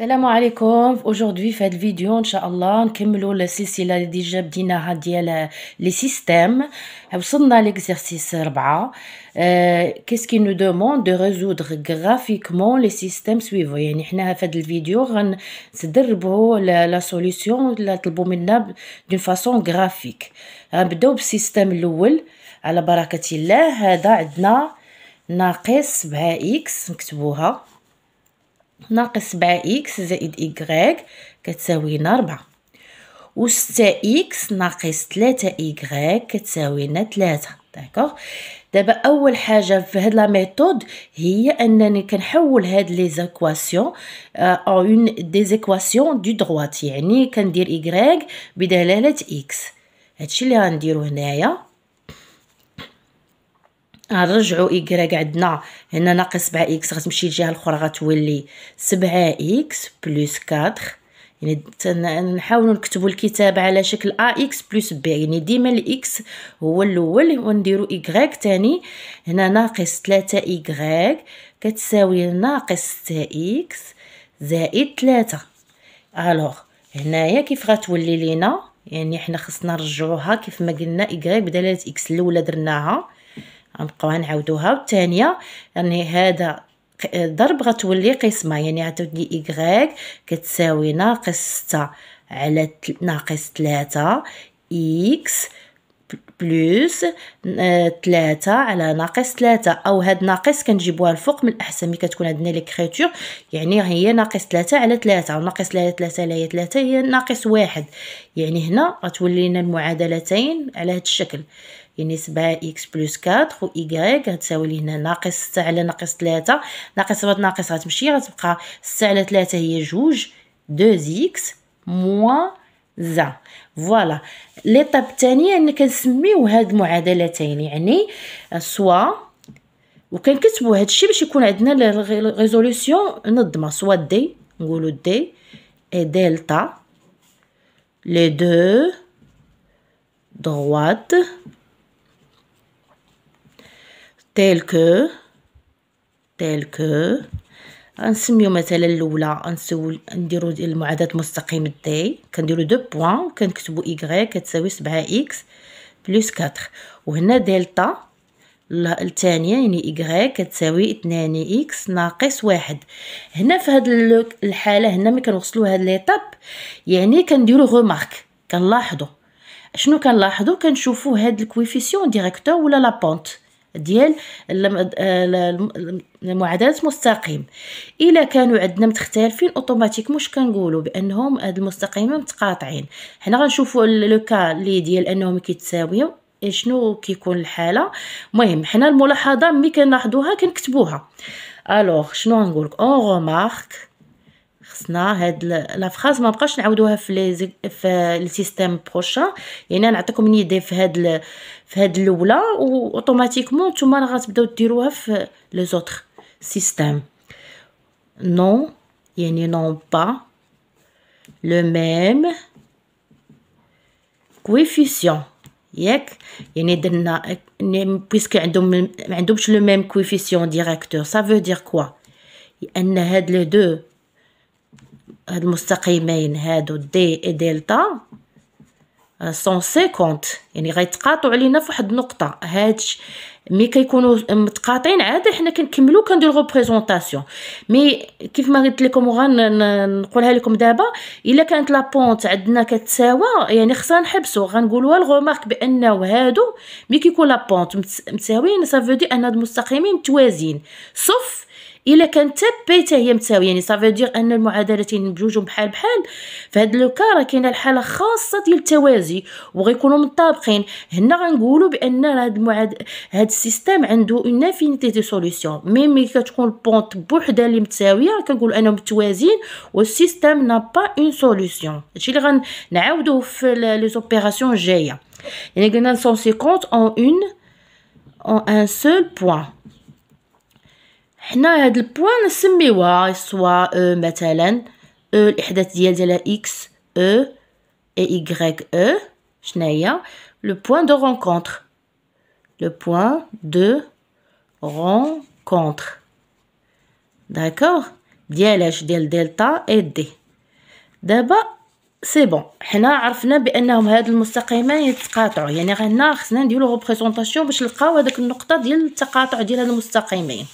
السلام عليكم اجوردي في هاد الفيديو ان شاء الله نكملوا السلسله اللي ديجا بديناها ديال لي سيستيم وصلنا ليكزرسيس 4 كيس كي نو دوموند دو ريزودر غرافيكمون لي سيستيم سويفو يعني حنا في هاد الفيديو غنتدربوا لا سوليوشن اللي طلبوا منا دون فاصون غرافيك غنبداو بالسيستيم الاول على بركه الله هذا عندنا ناقص بها اكس نكتبوها ناقص سبعة إكس زائد إيكغيك كتساوينا ربعة و ستة إكس ناقص تلاتة إيكغيك كتساوينا تلاتة داكوغ دابا أول حاجة في هاد لا ميثود هي أنني كنحول هاد لي زيكواسيون أون أون دي زيكواسيون دو دغوات يعني كندير إيكغيك بدلالة إكس هادشي اللي غنديرو هنايا نرجعو إكراك عندنا هنا ناقص سبعة إكس غتمشي الجهة الأخرى غتولي سبعة إكس بلوس كادر يعني نحاولوا نكتبوا الكتابه على شكل ا اكس بلس بي يعني ديما الاكس هو الاول ونديروا ايغريك ثاني هنا ناقص 3 ايغريك كتساوي ناقص 6 اكس زائد 3 الوغ هنايا كيف غتولي لينا يعني حنا خصنا نرجعوها كيف ما قلنا ايغريك بدلالة اكس الاولى درناها غنبقاو غنعاودوها والثانيه يعني هذا ضرب غتولي قسمه يعني غتولي إيكغيك كتساوي ناقص ستة آه، على ناقص 3 إكس بلوس 3 على ناقص 3 أو هاد ناقص كنجيبوها الفوق من الأحسن ملي كتكون عندنا ليكريتور يعني هي ناقص 3 على 3 وناقص 3 على لا هي هي ناقص واحد يعني هنا غتولي لنا المعادلتين على هاد الشكل يعني نسبة إكس بلس 4 و إيكغيك غتساوي لي هنا ناقص 6 على ناقص 3 ناقص واحد ناقص غتمشي غتبقى 6 على 3 هي جوج 2 إكس موان زا فوالا ليطاب الثانية أن كنسميو هاد المعادلتين يعني سوا وكنكتبو هاد الشيء باش يكون عندنا ريزوليسيون منظمه سوا دي نقولو دي اي دلتا لي دو droite تيل كو تيل كو غنسميو مثلا الاولى غنسول نديرو المعادله مستقيم دي كنديرو دو بوين كنكتبو اي كتساوي 7 اكس بلس 4 وهنا دلتا الثانية يعني y كتساوي 2 إكس ناقص واحد هنا في هاد الحالة هنا ملي كنوصلو هاد ليطاب يعني كنديرو غومارك كنلاحظو شنو كنلاحظو كنشوفو هاد الكويفيسيون ديريكتور ولا لابونت ديال المعادله آه، مستقيم الا كانوا عندنا متختلفين اوتوماتيك مش كنقولوا بانهم هاد المستقيمين متقاطعين حنا غنشوفوا لو كا لي ديال انهم كيتساويو إيه شنو كيكون الحاله مهم حنا الملاحظه ملي كنلاحظوها كنكتبوها الوغ شنو غنقولك اون رومارك خصنا هاد لا فراز ما نبقاش نعاودوها في لي في السيستيم بروشان يعني نعطيكم نيدي في هاد ال... في هاد الاولى اوتوماتيكمون نتوما غتبداو ديروها في لي زوتر سيستيم نو يعني نو با لو ميم كويفيسيون ياك يعني درنا بيسك يعني عندهم ما عندهمش لو ميم كويفيسيون ديريكتور سا فو دير كوا ان هاد لي دو هاد المستقيمين هادو دي اي دلتا آه، سون سيكونت يعني غيتقاطعوا علينا فواحد النقطه هادش مي كيكونوا متقاطعين عاده حنا كنكملوا كنديرو ريبريزونطاسيون مي كيف ما قلت لكم نقولها لكم دابا الا كانت لابونت عندنا كتساوى يعني خصنا نحبسوا غنقولوها الغومارك بانه هادو مي كيكون لابونت متساويين سافو دي ان المستقيمين متوازيين صف الا كانت بي حتى هي متساويه يعني صافي دير ان المعادلتين بجوجهم بحال بحال فهاد لوكا راه كاينه الحاله خاصه ديال التوازي وغيكونوا مطابقين هنا غنقولوا بان هاد المعاد هاد السيستيم عنده اون انفينيتي دي سوليسيون مي مي كتكون البونت بوحدها اللي متساويه كنقولوا انهم متوازين والسيستيم نا با اون سوليسيون هادشي اللي غنعاودوه في لي زوبيراسيون الجايه يعني قلنا 150 اون اون ان سول بوين حنا هاد البوان نسميوها سوا او مثلا او الاحداث ديال ديالها اكس او اي ايغريك او شناهي لو بوان دو رونكونتر لو بوان دو رونكونتر داكور ديال اش ديال دلتا اي دي دابا سي بون حنا عرفنا بانهم هاد المستقيمين يتقاطعوا يعني غنا خصنا نديرو ريبريزونطاسيون باش نلقاو هاداك النقطه ديال التقاطع ديال هاد المستقيمين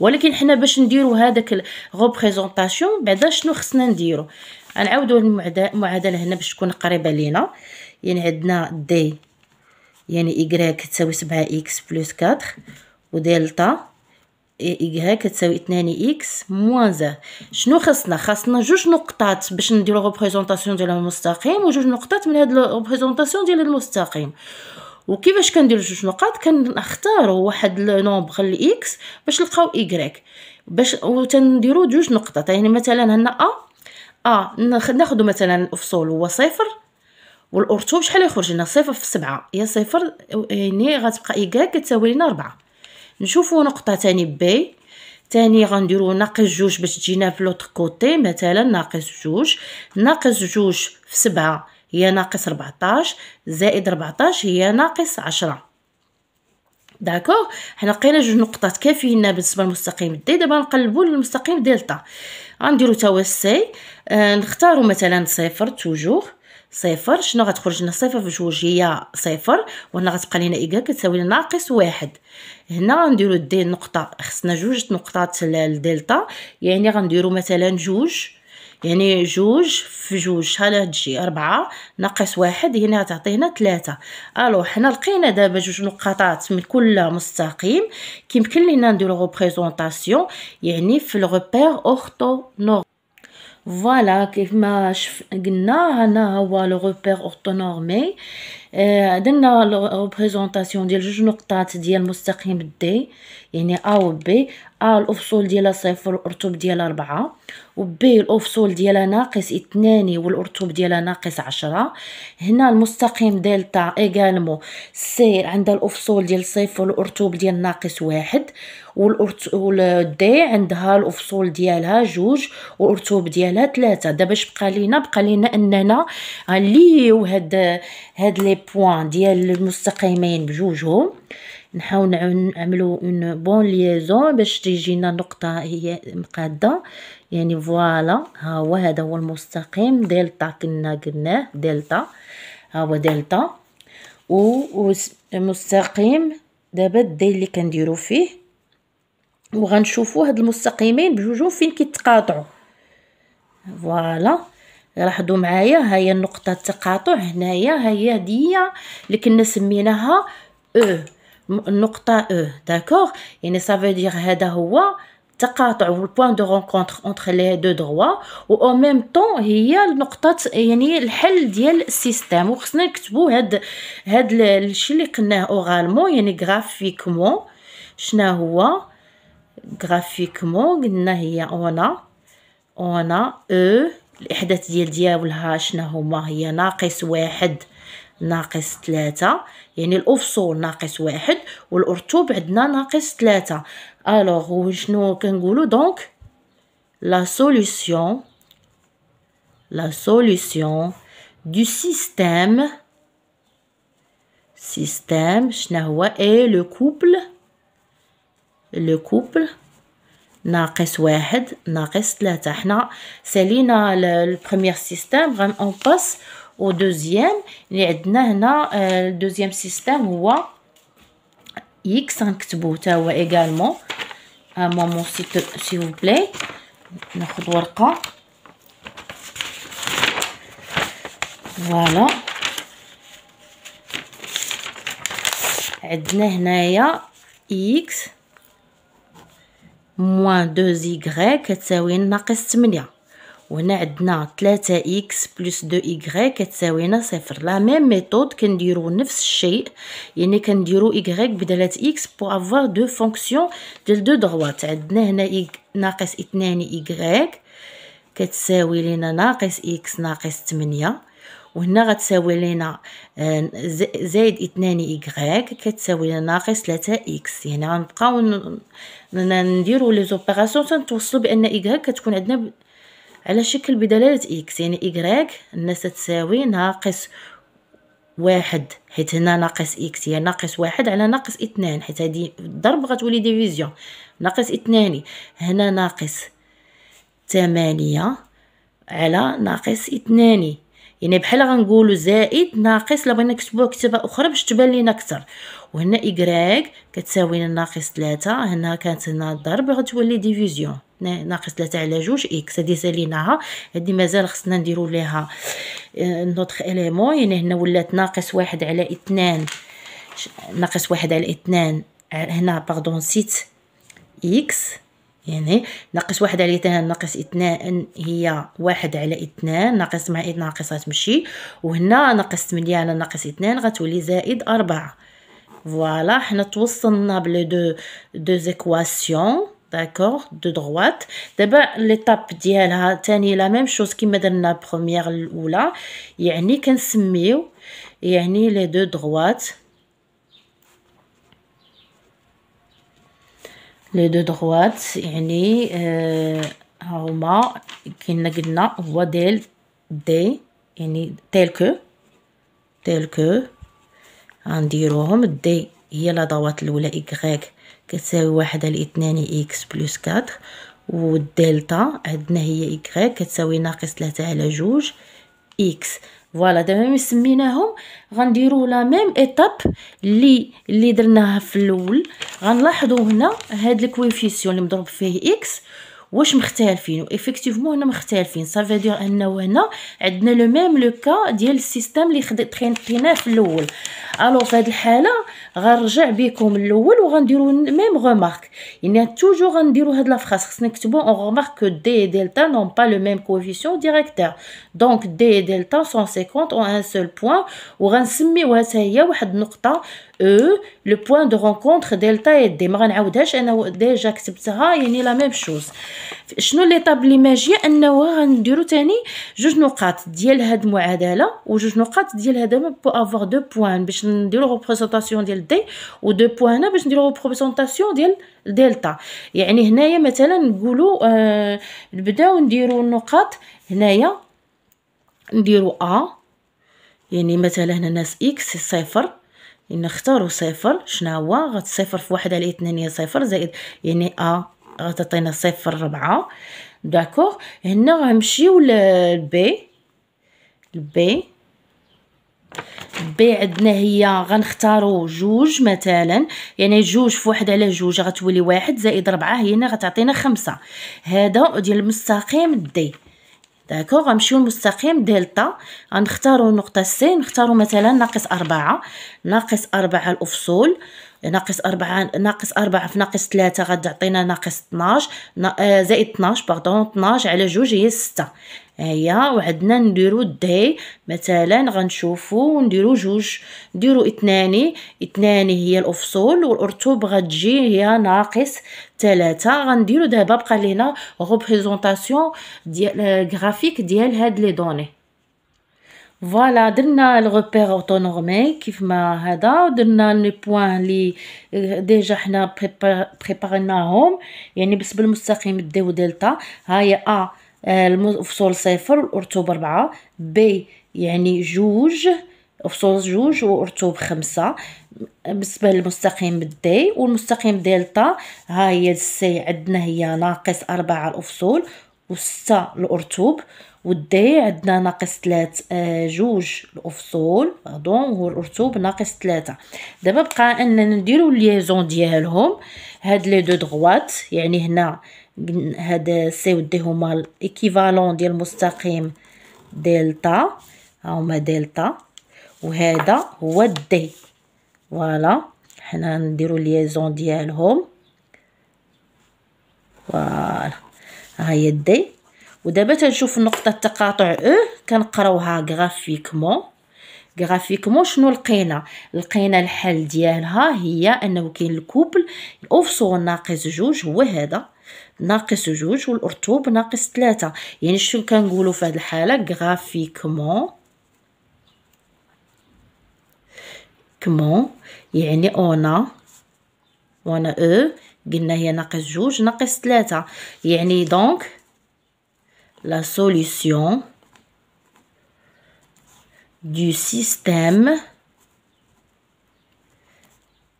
ولكن حنا باش نديرو هذاك غوبريزونطاسيون بعدا شنو خصنا نديرو غنعاودو المعادله هنا باش تكون قريبه لينا يعني عندنا دي يعني y كتساوي 7 x بلس 4 ودلتا y كتساوي 2 اكس موان زير شنو خاصنا خاصنا جوج نقطات باش نديرو غوبريزونطاسيون ديال المستقيم وجوج نقطات من هاد غوبريزونطاسيون ديال المستقيم وكيفاش كندير جوج نقاط كنختاروا واحد لو نومبر الاكس باش نلقاو ايغريك باش وتنديروا جوج نقطط يعني مثلا هنا ا ا ناخذ مثلا الافصول هو صفر والارتو شحال يخرج لنا صفر في سبعة هي صفر يعني غتبقى ايكا كتساوي لنا ربعة نشوفوا نقطه تاني بي تاني غنديرو ناقص جوج باش تجينا في لوطر كوتي مثلا ناقص جوج ناقص جوج في سبعة هي ناقص 14 زائد 14 هي ناقص 10 داكوغ حنا لقينا جوج نقطات كافيين بالنسبه للمستقيم دي دابا نقلبوا للمستقيم دلتا غنديرو توا سي آه نختاروا مثلا صفر توجور صفر شنو غتخرج لنا صفر في جوج هي صفر وهنا غتبقى لينا ايكا كتساوي لنا ناقص واحد هنا غنديرو دي نقطه خصنا جوج نقطات للدلتا يعني غنديرو مثلا جوج يعني جوج في جوج شحال هتجي أربعة ناقص واحد هنا تعطينا ثلاثة ألو حنا لقينا دابا جوج نقاطات من كل مستقيم كيمكن لينا نديرو ريبريزونطاسيون يعني في الغوبير أوختو نور فوالا كيف ما شف... قلنا هنا هو لو غوبير اورتونورمي آه، درنا لوبريزونطاسيون ديال جوج نقطات ديال مستقيم دي يعني ا و بي ا الافصول ديالها صفر والارتب ديالها ربعة و بي الافصول ديالها ناقص اثنان والارتب ديالها ناقص عشرة هنا المستقيم دلتا ايغالمو سي عندها الافصول ديال صفر والارتب ديال ناقص واحد والارت دي عندها الافصول ديالها جوج والارتب ديالها ثلاثة دابا اش بقى لينا بقى لينا اننا غنليو هاد هاد لي بوان ديال المستقيمين بجوجهم نحاول نعملو اون بون ليزون باش تجينا نقطه هي مقاده يعني فوالا ها هو هذا هو المستقيم دلتا كنا قلناه دلتا ها هو دلتا و مستقيم دابا الدي اللي كنديرو فيه وغنشوفو هاد المستقيمين بجوجهم فين كيتقاطعوا فوالا لاحظوا معايا هي نقطه التقاطع هنايا هي هديه اللي كنا سميناها او النقطه او داكوغ يعني سافو دير هذا هو التقاطع والبوان دو رونكونتر أونتخ لي دو دغوا و او ميم طون هي نقطه يعني الحل ديال السيستيم وخصنا نكتبوا هاد هاد الشيء اللي قلناه اورالمون يعني غرافيكمون شنا هو غرافيكمون قلنا هي اونا اونا او الإحداث ديال دياولها شنو هما هي ناقص واحد ناقص ثلاثة يعني الأفصول ناقص واحد والأرتوب عندنا ناقص ثلاثة ألوغ وشنو كنقولو دونك لا سوليسيون لا سوليسيون دو سيستيم سيستيم شنو هو إي لو كوبل لو كوبل ناقص واحد ناقص ثلاثة حنا سالينا البروميير سيستيم غن أونباس أو و دوزيام اللي عندنا هنا آه، الدوزيام سيستيم هو اكس غنكتبوه تا هو ايغالمون ان مومون سي فو بلي ناخد ورقه فوالا عندنا هنايا اكس موان دو إيكغي كتساوي ناقص تمنية وهنا عندنا تلاتة إكس بلس دو إكغيك كتساوينا صفر لا ميم ميثود كنديرو نفس الشيء يعني كنديرو إكغيك بدلات إكس بو أفواغ دو فونكسيون ديال دو دغوات عندنا هنا إك ناقص إتنان إكغيك كتساوي لينا ناقص إكس ناقص تمنية وهنا غتساوي لينا آه، زائد اثنان إيكغيك كتساوي لنا ناقص ثلاثة إكس يعني غنبقاو نديرو لي زوبيراسيون تنتوصلو بأن إيكغيك كتكون عندنا ب... على شكل بدلالة إكس يعني إيكغيك الناس تساوي ناقص واحد حيت هنا ناقص إكس هي يعني ناقص واحد على ناقص اثنان حيت هادي الضرب غتولي ديفيزيون ناقص اثنان هنا ناقص تمانية على ناقص اثنان يعني بحال غنقولوا زائد ناقص لا بغينا نكتبوها كتابه اخرى باش تبان لينا اكثر وهنا إكراك كتساوينا ناقص 3 هنا كانت هنا الضرب غتولي ديفيزيون ناقص 3 على جوج إكس هادي ساليناها هادي مازال خصنا نديرو ليها نوتخ آه، إليمون يعني هنا ولات ناقص واحد على اثنان ناقص واحد على اثنان هنا باغدون سيت إكس يعني ناقص واحد على اثنان ناقص اثنان هي واحد على اثنان ناقص مع اثنان ناقص غتمشي وهنا ناقص ثمانية على ناقص اثنان غتولي زائد أربعة فوالا حنا توصلنا بلو دو دو زيكواسيون داكوغ دو دغوات دابا ليطاب ديالها تاني لا ميم شوز كيما درنا بخوميييغ الاولى يعني كنسميو يعني لي دو دغوات لو دو دغوات يعني آه هما كينا قلنا هو ديال دي يعني تيل كو تيل كو غنديروهم دي هي لا دوات الاولى اكغيك كتساوي واحد على اثنان اكس بلس 4 والدلتا عندنا هي اكغيك كتساوي ناقص ثلاثة على جوج اكس فوالا دابا ملي سميناهم غنديرو لا ميم ايتاب اللي اللي درناها في الاول غنلاحظوا هنا هاد الكويفيسيون اللي مضروب فيه اكس واش مختلفين وإفكتيفمون هنا مختلفين صافي دير أن هنا عندنا لو ميم لو كا ديال السيستم اللي خدينا في الأول الو في هاد الحالة غنرجع بكم الأول وغنديروا ميم غومارك يعني توجو غنديرو هاد فراس خصنا نكتبو أون غومارك كو دي دلتا نون با لو ميم كوفيسيون ديريكتور دونك دي دلتا 150 اون ان سول بوان وغنسميوها حتى هي واحد النقطة او لو بوين دو رونكونتر دلتا يدي ما غنعاودهاش انا ديجا كتبتها يعني لا ميم شوز شنو ليطاب لي ماجيه انه غنديرو تاني جوج نقاط ديال هاد المعادله وجوج نقاط ديال هذا بو افوار دو بوان باش نديرو ريبريزونطاسيون ديال دي ودو بوان هنا باش نديرو ريبريزونطاسيون ديال دلتا يعني هنايا مثلا نقولوا آه نبداو نديرو النقاط هنايا نديرو ا يعني مثلا هنا ناس اكس صفر نختارو صفر شناهو غتصفر في واحد على اثنين صفر زائد يعني ا غتعطينا صفر ربعة داكوغ هنا غنمشيو ل البي بي عندنا هي غنختارو جوج مثلا يعني جوج في واحد على جوج غتولي واحد زائد ربعة هنا غتعطينا خمسة هذا ديال المستقيم دي داكوغ غنمشيو المستقيم دلتا غنختارو النقطه سي نختارو مثلا ناقص أربعة ناقص أربعة الافصول ناقص أربعة ناقص أربعة في ناقص ثلاثة غتعطينا ناقص 12 آه، زائد 12 باردون 12 على جوج هي ستة هيا وعندنا نديرو دي مثلا غنشوفو نديرو جوج نديرو اثنان اثنان هي الافصول والارتوب غتجي هي ناقص ثلاثة غنديرو دابا بقى لينا ريبريزونطاسيون ديال غرافيك آه، ديال هاد لي دوني فوالا درنا الغوبير اوتونورمي كيف ما هذا درنا لي بوين لي آه، ديجا حنا بريباريناهم يعني بس بالمستقيم دي و دلتا هي ا آه، الفصول صفر والأرتوب ربعة بي يعني جوج فصول جوج وأرتوب خمسة بالنسبة للمستقيم دي والمستقيم دلتا ها هي السي عندنا هي ناقص أربعة الأفصول وستة الأرتوب والدي عندنا ناقص تلات آه، جوج الأفصول باردون هو الأرتوب ناقص تلاتة دابا بقى أننا نديرو ليزون ديالهم هاد لي دو دغوات يعني هنا هاد سي ودي هما الايكيفالون ديال مستقيم دلتا ها هما دلتا وهذا هو دي فوالا حنا نديرو ليزون ديالهم فوالا ها هي دي ودابا تنشوف نقطه تقاطع او e. كنقراوها غرافيكمون غرافيكمون شنو لقينا لقينا الحل ديالها هي انه كاين الكوبل اوف سو ناقص جوج هو هذا ناقص جوج والأرطوب ناقص ثلاثة يعني شنو كنقولوا في هاد الحالة غرافيكمون كمون يعني أونا وانا او قلنا هي ناقص جوج ناقص ثلاثة يعني دونك لا سوليسيون du système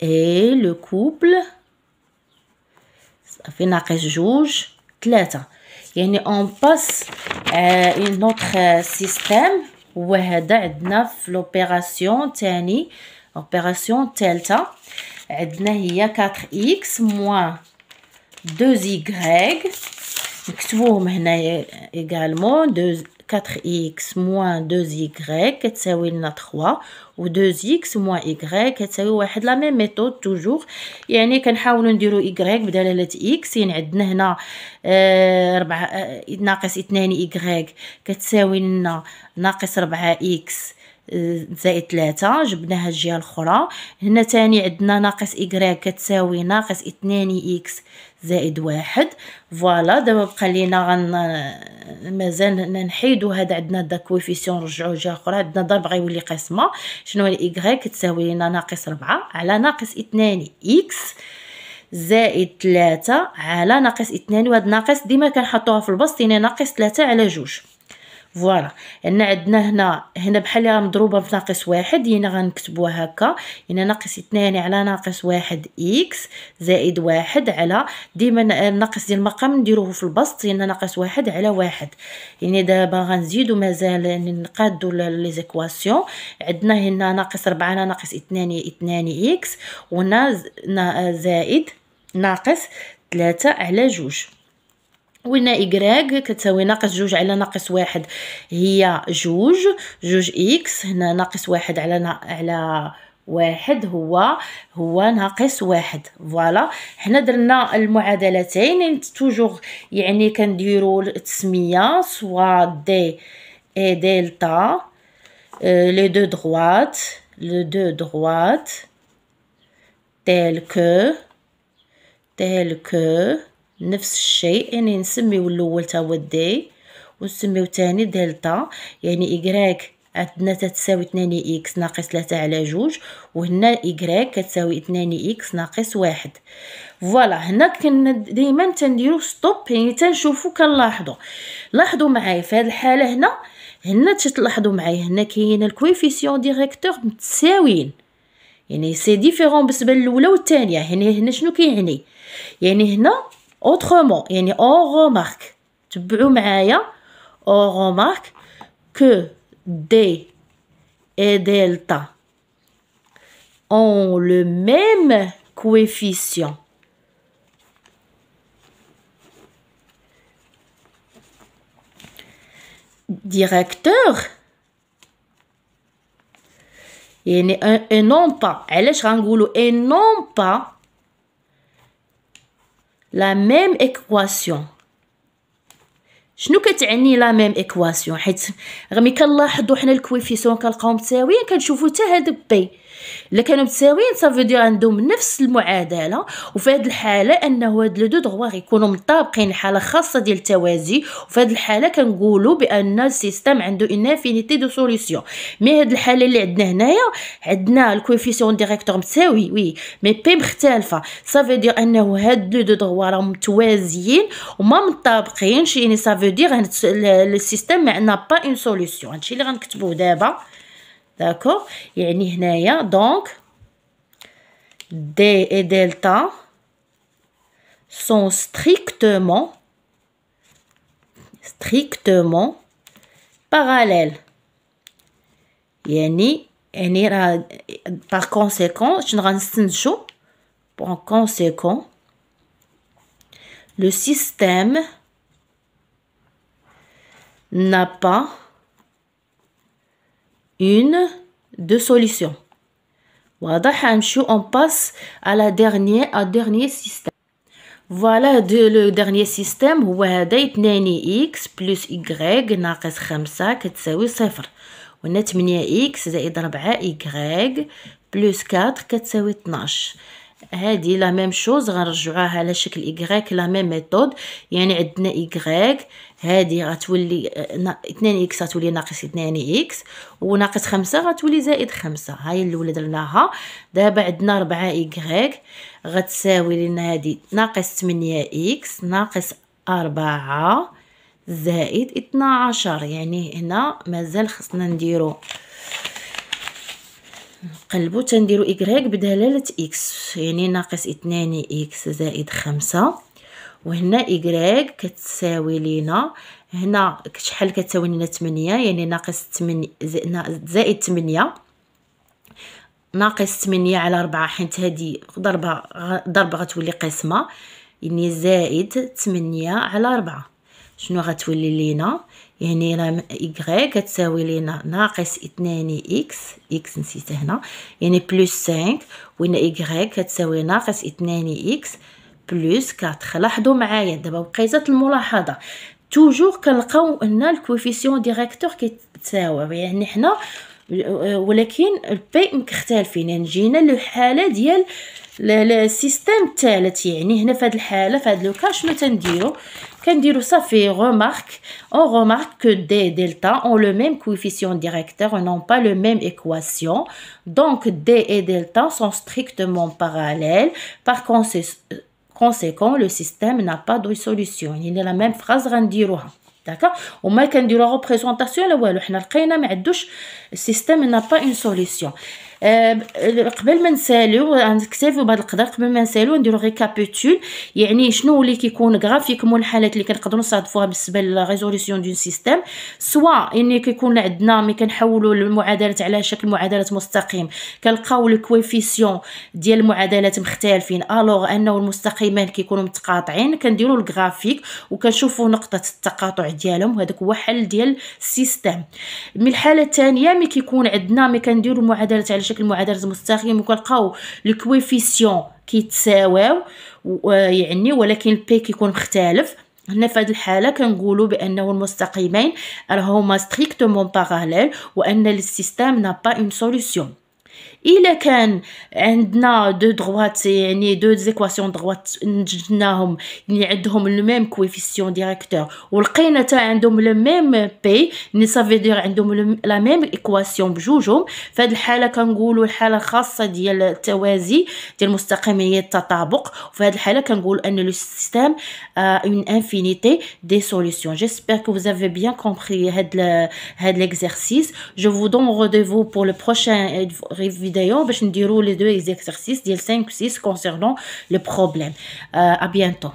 اي لو couple صافي ناقص جوج ثلاثة يعني اون باس اون اوتر سيستيم هو هذا عندنا في لوبيراسيون تاني اوبيراسيون تالتة عندنا هي 4 اكس موان 2 y نكتبوهم هنايا ايكالمون 2 4x موان 2y كتساوي لنا 3 و 2x موان y كتساوي واحد لا ميم ميثود توجور يعني كنحاولوا نديروا y بدلالة x يعني عندنا هنا 4 ناقص 2y كتساوي لنا ناقص 4x زائد ثلاثة جبناها الجهة الأخرى هنا تاني عندنا ناقص إكغيك كتساوي ناقص اثنان إكس زائد واحد فوالا دابا بقى لينا غن مازال نحيدو هذا عندنا دا كويفيسيون نرجعو لجهة اخرى عندنا ضرب غيولي قسمه شنو هي الايكغيك كتساوي لينا ناقص ربعة على ناقص اثنان اكس زائد ثلاثة على ناقص اثنان وهاد ناقص ديما كنحطوها في البسط يعني ناقص ثلاثة على جوج فوالا عندنا يعني عندنا هنا هنا بحال مضروبه في ناقص واحد هنا غنكتبوها هكا هنا ناقص اثنان على ناقص واحد اكس زائد واحد على ديما الناقص ديال المقام نديروه في البسط هنا ناقص واحد على واحد يعني دابا غنزيدو مازال يعني نقادو لي زيكواسيون عندنا هنا ناقص ربعة على ناقص اثنان اثنان اكس وهنا زائد ناقص ثلاثة على جوج وين إيكغيك كتساوي ناقص جوج على ناقص واحد هي جوج جوج إكس هنا ناقص واحد على نا... على واحد هو هو ناقص واحد فوالا حنا درنا المعادلتين توجور يعني كنديرو التسمية سوا دي اي دلتا لي دو دغوات لو دو دغوات تيل كو تيل كو نفس الشيء يعني نسميو الاول تا هو دي ونسميو تاني دلتا يعني ايغريك عندنا تتساوي 2 اكس ناقص 3 على جوج وهنا إكراك كتساوي 2 اكس ناقص واحد فوالا هنا كنا ديما تنديرو ستوب يعني تنشوفو كنلاحظو لاحظوا معايا في هاد الحاله هنا هنا تلاحظوا معايا هنا كاين الكويفيسيون ديريكتور متساويين يعني سي ديفيرون بالنسبه للاولى والثانيه يعني هنا شنو كيعني يعني هنا autrement يعني une remarque تبعوا معايا on remarque que D et delta ont le même coefficient directeur il et non pas et non pas لا ميم ايكواسيون شنو كتعني لا ميم ايكواسيون حيت غير ملي كنلاحظوا حنا الكويفيسيون كنلقاوهم متساويين كنشوفوا حتى هذا بي الا كانوا متساويين صافي عندهم نفس المعادله وفي هذه الحاله انه هاد لو دو دغوا يكونوا مطابقين حاله خاصه ديال التوازي وفي هذه الحاله كنقولوا بان السيستم عنده انفينيتي دو سوليسيون مي هاد الحاله اللي عندنا هنايا عندنا الكوفيسيون ديريكتور متساوي وي مي بي مختلفه صافي انه هاد لو دو دغوا راهم متوازيين وما مطابقينش يعني صافي دير السيستم ما عندنا با اون سوليسيون هادشي اللي غنكتبوه دابا D'accord يعني هنايا دونك d et delta sont strictement strictement parallèles يعني يعني راه par conséquent شنو غنستنتجو par conséquent le système n'a pas une, deux solutions. واضح هنمشيو on passe à la dernière à dernier système. Voilà de, le dernier système هو هذا 2 x plus y ناقص 5 كتساوي صفر وهنا 8 x زائد 4 y بلس 4 كتساوي 12 هادي لا ميم شوز غنرجعوها على شكل ايغريك لا ميم ميثود يعني عندنا ايغريك هادي غتولي 2 اكس غتولي ناقص 2 اكس وناقص 5 غتولي زائد 5 ها هي الاولى درناها دابا عندنا 4 ايغريك غتساوي لنا هادي ناقص 8 اكس ناقص 4 زائد 12 يعني هنا مازال خصنا نديرو نقلبو تنديرو إكغيك بدلالة إكس يعني ناقص اثنان إكس زائد خمسة وهنا إكغيك كتساوي لينا هنا شحال كتساوي لينا تمنية يعني ناقص تمن زائد تمنية ناقص تمنية على ربعة حيت هادي ضربه ضربه غتولي قسمه يعني زائد تمنية على ربعة شنو غتولي لينا يعني راه إيكغي كتساوي لينا ناقص اثنان إكس إكس نسيت هنا يعني بلوس 5 وإن إيكغي كتساوي ناقص اثنان إكس بلوس 4 لاحظوا معايا دابا بقيت الملاحظة توجور كنلقاو هنا الكويفيسيون ديريكتور كيتساوى يعني حنا Le système tel On remarque que D et Δ ont le même coefficient directeur, ils n'ont pas la même équation. Donc D et Δ sont strictement parallèles. Par conséquent, le système n'a pas de solution. Il est la même phrase que vous هكاكا وما كنديرو ريبريزونطاسيون لا والو حنا لقينا ما عندوش السيستيم نابا اون سوليسيون آه، قبل ما نسالو غنكتفيو بهذا القدر قبل ما نسالو نديرو ريكابيتول يعني شنو اللي كيكون غرافيك الحالات اللي كنقدروا نصادفوها بالنسبه للريزوليسيون دون سيستيم سوا ان كيكون عندنا ملي كنحولوا المعادلات على شكل معادلات مستقيم كنلقاو الكويفيسيون ديال المعادلات مختلفين الوغ انه المستقيمين كيكونوا متقاطعين كنديروا الغرافيك وكنشوفوا نقطه التقاطع ديالهم وهذاك هو حل ديال السيستيم من الحاله الثانيه ملي كيكون عندنا ملي كنديروا المعادلات على شكل معادله مستقيم وكنلقاو لو كويفيسيون كيتساواو يعني ولكن البي كيكون مختلف هنا في هذه الحاله كنقولوا بانه المستقيمين راهما ستريكتومون باراليل وان السيستم نا با اون سوليسيون الا كان عندنا دو دروات يعني دو زيكواسيون دروات نجدناهم يعني عندهم لو ميم كويفيسيون ديريكتور ولقينا تا عندهم لو ميم بي ني سافي دير عندهم لا ميم ايكواسيون بجوجهم فهاد الحاله كنقولوا الحاله الخاصه ديال التوازي ديال مستقيميه التطابق وفي هاد الحاله كنقول ان لو سيستيم اون انفينيتي دي سوليسيون جيسبر كو vous بيان bien compris هاد هاد l'exercice جو vous donne rendez-vous pour le prochain Vidéo, ben, je ne dirou les deux exercices 5 ou 6 concernant le problème. Euh, à bientôt.